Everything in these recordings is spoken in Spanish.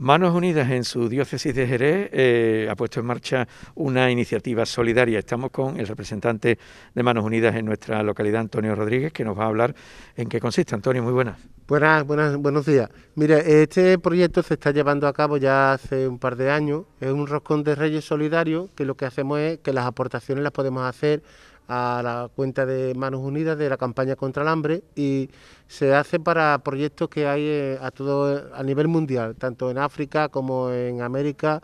Manos Unidas en su diócesis de Jerez eh, ha puesto en marcha una iniciativa solidaria. Estamos con el representante de Manos Unidas en nuestra localidad, Antonio Rodríguez, que nos va a hablar en qué consiste. Antonio, muy buenas. Buenas, buenas buenos días. Mire, este proyecto se está llevando a cabo ya hace un par de años. Es un roscón de reyes solidario que lo que hacemos es que las aportaciones las podemos hacer a la cuenta de Manos Unidas de la campaña contra el hambre y se hace para proyectos que hay eh, a todo a nivel mundial, tanto en África como en América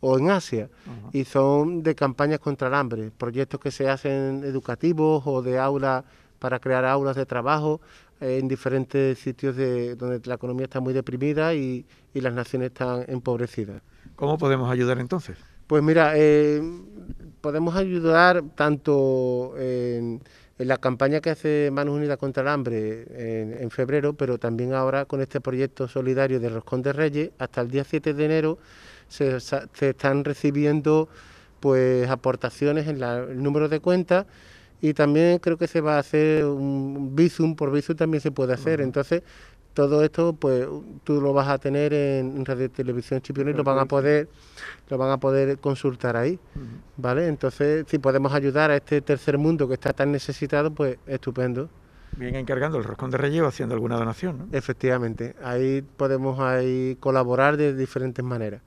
o en Asia y son de campañas contra el hambre, proyectos que se hacen educativos o de aulas para crear aulas de trabajo eh, en diferentes sitios de, donde la economía está muy deprimida y, las naciones están empobrecidas. ¿Cómo podemos ayudar entonces? Pues mira, eh, podemos ayudar tanto en, la campaña que hace Manos Unidas contra el Hambre en, febrero, pero también ahora con este proyecto solidario de Roscón de Reyes, hasta el día 7 de enero se, están recibiendo pues aportaciones en la, el número de cuentas y también creo que se va a hacer un visum, por visum también se puede hacer. Entonces, todo esto pues tú lo vas a tener en Radio Televisión Chipiona y lo van a poder lo van a poder consultar ahí vale entonces si podemos ayudar a este tercer mundo que está tan necesitado pues estupendo bien encargando el roscón de relleno haciendo alguna donación ¿no? efectivamente ahí podemos ahí colaborar de diferentes maneras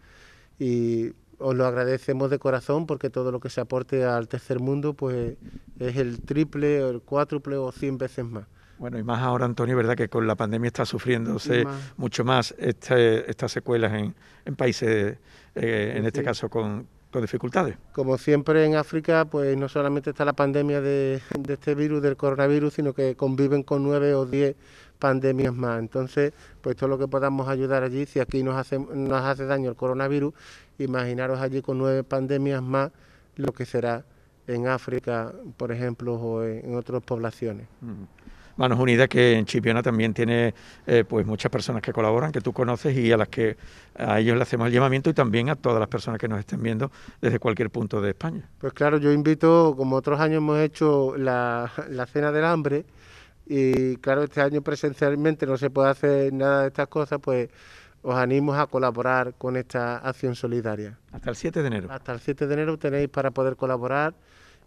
y os lo agradecemos de corazón porque todo lo que se aporte al tercer mundo pues es el triple o el cuádruple o cien veces más bueno, y más ahora, Antonio, ¿verdad? Que con la pandemia está sufriéndose mucho más este, estas secuelas en, países, eh, en este caso, con, dificultades. Como siempre en África, pues no solamente está la pandemia de, este virus, del coronavirus, sino que conviven con nueve o diez pandemias más. Entonces, pues todo lo que podamos ayudar allí, si aquí nos hace, nos hace daño el coronavirus, imaginaros allí con nueve pandemias más lo que será en África, por ejemplo, o en, otras poblaciones. Mm. Manos Unidas, que en Chipiona también tiene eh, pues muchas personas que colaboran, que tú conoces y a las que a ellos le hacemos el llamamiento y también a todas las personas que nos estén viendo desde cualquier punto de España. Pues claro, yo invito, como otros años hemos hecho la, la cena del hambre, y claro, este año presencialmente no se puede hacer nada de estas cosas, pues os animo a colaborar con esta acción solidaria. Hasta el 7 de enero. Hasta el 7 de enero tenéis para poder colaborar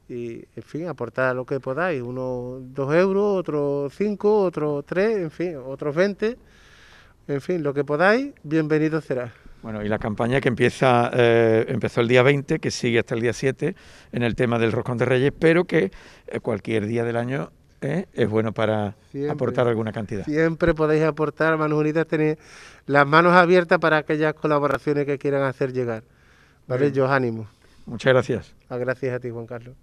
y en fin, aportar lo que podáis, unos dos euros, otro cinco, otro tres, en fin, otros veinte, en fin, lo que podáis, bienvenido será. Bueno, y la campaña que empieza, eh, empezó el día 20, que sigue hasta el día 7 en el tema del Roscón de Reyes, pero que eh, cualquier día del año eh, es bueno para aportar alguna cantidad. Siempre podéis aportar, Manos Unidas, tenéis las manos abiertas para aquellas colaboraciones que quieran hacer llegar. ¿Vale? Yo os animo. Muchas gracias. Ah, gracias a ti, Juan Carlos.